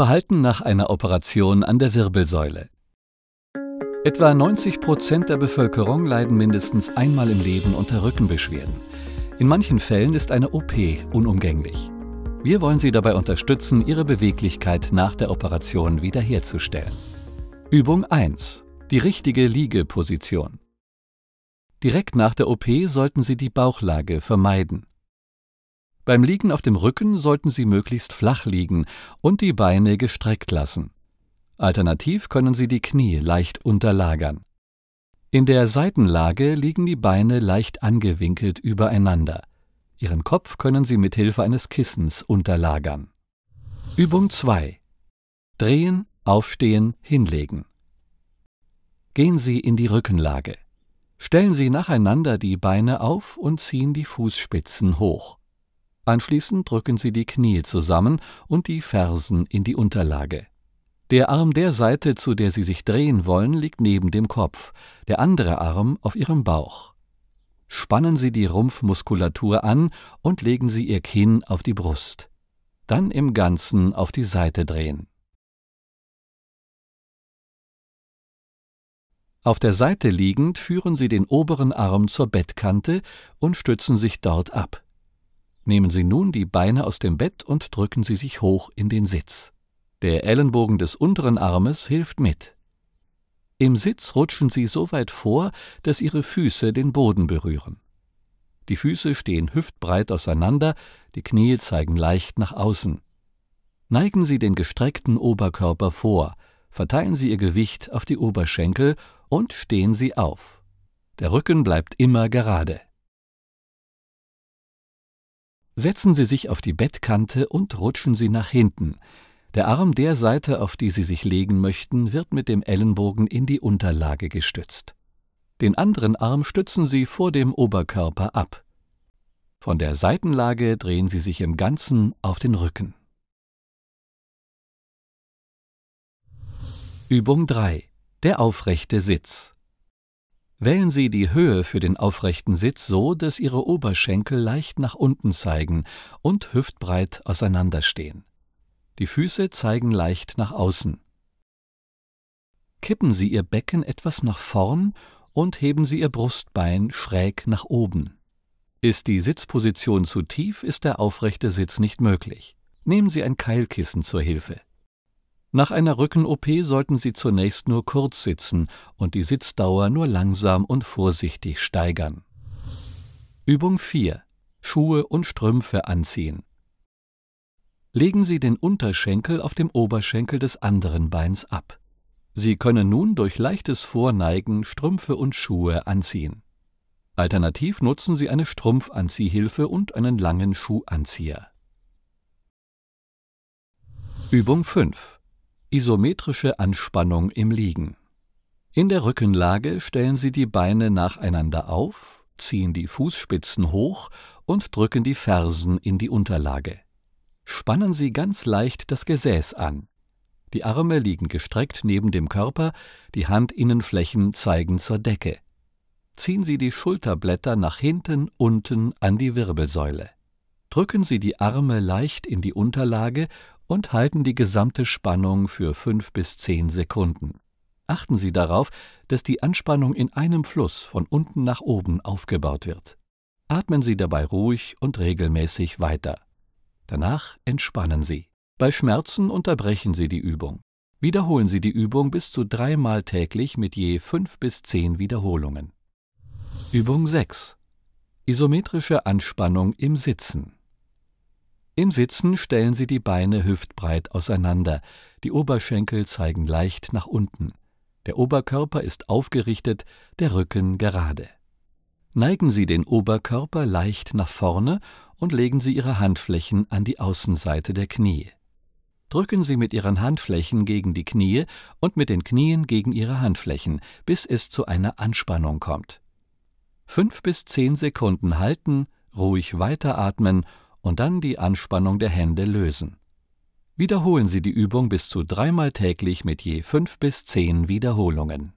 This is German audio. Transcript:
Verhalten nach einer Operation an der Wirbelsäule. Etwa 90 Prozent der Bevölkerung leiden mindestens einmal im Leben unter Rückenbeschwerden. In manchen Fällen ist eine OP unumgänglich. Wir wollen Sie dabei unterstützen, Ihre Beweglichkeit nach der Operation wiederherzustellen. Übung 1. Die richtige Liegeposition. Direkt nach der OP sollten Sie die Bauchlage vermeiden. Beim Liegen auf dem Rücken sollten Sie möglichst flach liegen und die Beine gestreckt lassen. Alternativ können Sie die Knie leicht unterlagern. In der Seitenlage liegen die Beine leicht angewinkelt übereinander. Ihren Kopf können Sie mit Hilfe eines Kissens unterlagern. Übung 2. Drehen, aufstehen, hinlegen. Gehen Sie in die Rückenlage. Stellen Sie nacheinander die Beine auf und ziehen die Fußspitzen hoch. Anschließend drücken Sie die Knie zusammen und die Fersen in die Unterlage. Der Arm der Seite, zu der Sie sich drehen wollen, liegt neben dem Kopf, der andere Arm auf Ihrem Bauch. Spannen Sie die Rumpfmuskulatur an und legen Sie Ihr Kinn auf die Brust. Dann im Ganzen auf die Seite drehen. Auf der Seite liegend führen Sie den oberen Arm zur Bettkante und stützen sich dort ab. Nehmen Sie nun die Beine aus dem Bett und drücken Sie sich hoch in den Sitz. Der Ellenbogen des unteren Armes hilft mit. Im Sitz rutschen Sie so weit vor, dass Ihre Füße den Boden berühren. Die Füße stehen hüftbreit auseinander, die Knie zeigen leicht nach außen. Neigen Sie den gestreckten Oberkörper vor, verteilen Sie Ihr Gewicht auf die Oberschenkel und stehen Sie auf. Der Rücken bleibt immer gerade. Setzen Sie sich auf die Bettkante und rutschen Sie nach hinten. Der Arm der Seite, auf die Sie sich legen möchten, wird mit dem Ellenbogen in die Unterlage gestützt. Den anderen Arm stützen Sie vor dem Oberkörper ab. Von der Seitenlage drehen Sie sich im Ganzen auf den Rücken. Übung 3. Der aufrechte Sitz. Wählen Sie die Höhe für den aufrechten Sitz so, dass Ihre Oberschenkel leicht nach unten zeigen und hüftbreit auseinanderstehen. Die Füße zeigen leicht nach außen. Kippen Sie Ihr Becken etwas nach vorn und heben Sie Ihr Brustbein schräg nach oben. Ist die Sitzposition zu tief, ist der aufrechte Sitz nicht möglich. Nehmen Sie ein Keilkissen zur Hilfe. Nach einer Rücken-OP sollten Sie zunächst nur kurz sitzen und die Sitzdauer nur langsam und vorsichtig steigern. Übung 4. Schuhe und Strümpfe anziehen. Legen Sie den Unterschenkel auf dem Oberschenkel des anderen Beins ab. Sie können nun durch leichtes Vorneigen Strümpfe und Schuhe anziehen. Alternativ nutzen Sie eine Strumpfanziehhilfe und einen langen Schuhanzieher. Übung 5. Isometrische Anspannung im Liegen. In der Rückenlage stellen Sie die Beine nacheinander auf, ziehen die Fußspitzen hoch und drücken die Fersen in die Unterlage. Spannen Sie ganz leicht das Gesäß an. Die Arme liegen gestreckt neben dem Körper, die Handinnenflächen zeigen zur Decke. Ziehen Sie die Schulterblätter nach hinten unten an die Wirbelsäule drücken Sie die Arme leicht in die Unterlage und halten die gesamte Spannung für fünf bis zehn Sekunden. Achten Sie darauf, dass die Anspannung in einem Fluss von unten nach oben aufgebaut wird. Atmen Sie dabei ruhig und regelmäßig weiter. Danach entspannen Sie. Bei Schmerzen unterbrechen Sie die Übung. Wiederholen Sie die Übung bis zu dreimal täglich mit je fünf bis zehn Wiederholungen. Übung 6. Isometrische Anspannung im Sitzen. Im Sitzen stellen Sie die Beine hüftbreit auseinander, die Oberschenkel zeigen leicht nach unten. Der Oberkörper ist aufgerichtet, der Rücken gerade. Neigen Sie den Oberkörper leicht nach vorne und legen Sie Ihre Handflächen an die Außenseite der Knie. Drücken Sie mit Ihren Handflächen gegen die Knie und mit den Knien gegen Ihre Handflächen, bis es zu einer Anspannung kommt. Fünf bis zehn Sekunden halten, ruhig weiteratmen und dann die Anspannung der Hände lösen. Wiederholen Sie die Übung bis zu dreimal täglich mit je fünf bis zehn Wiederholungen.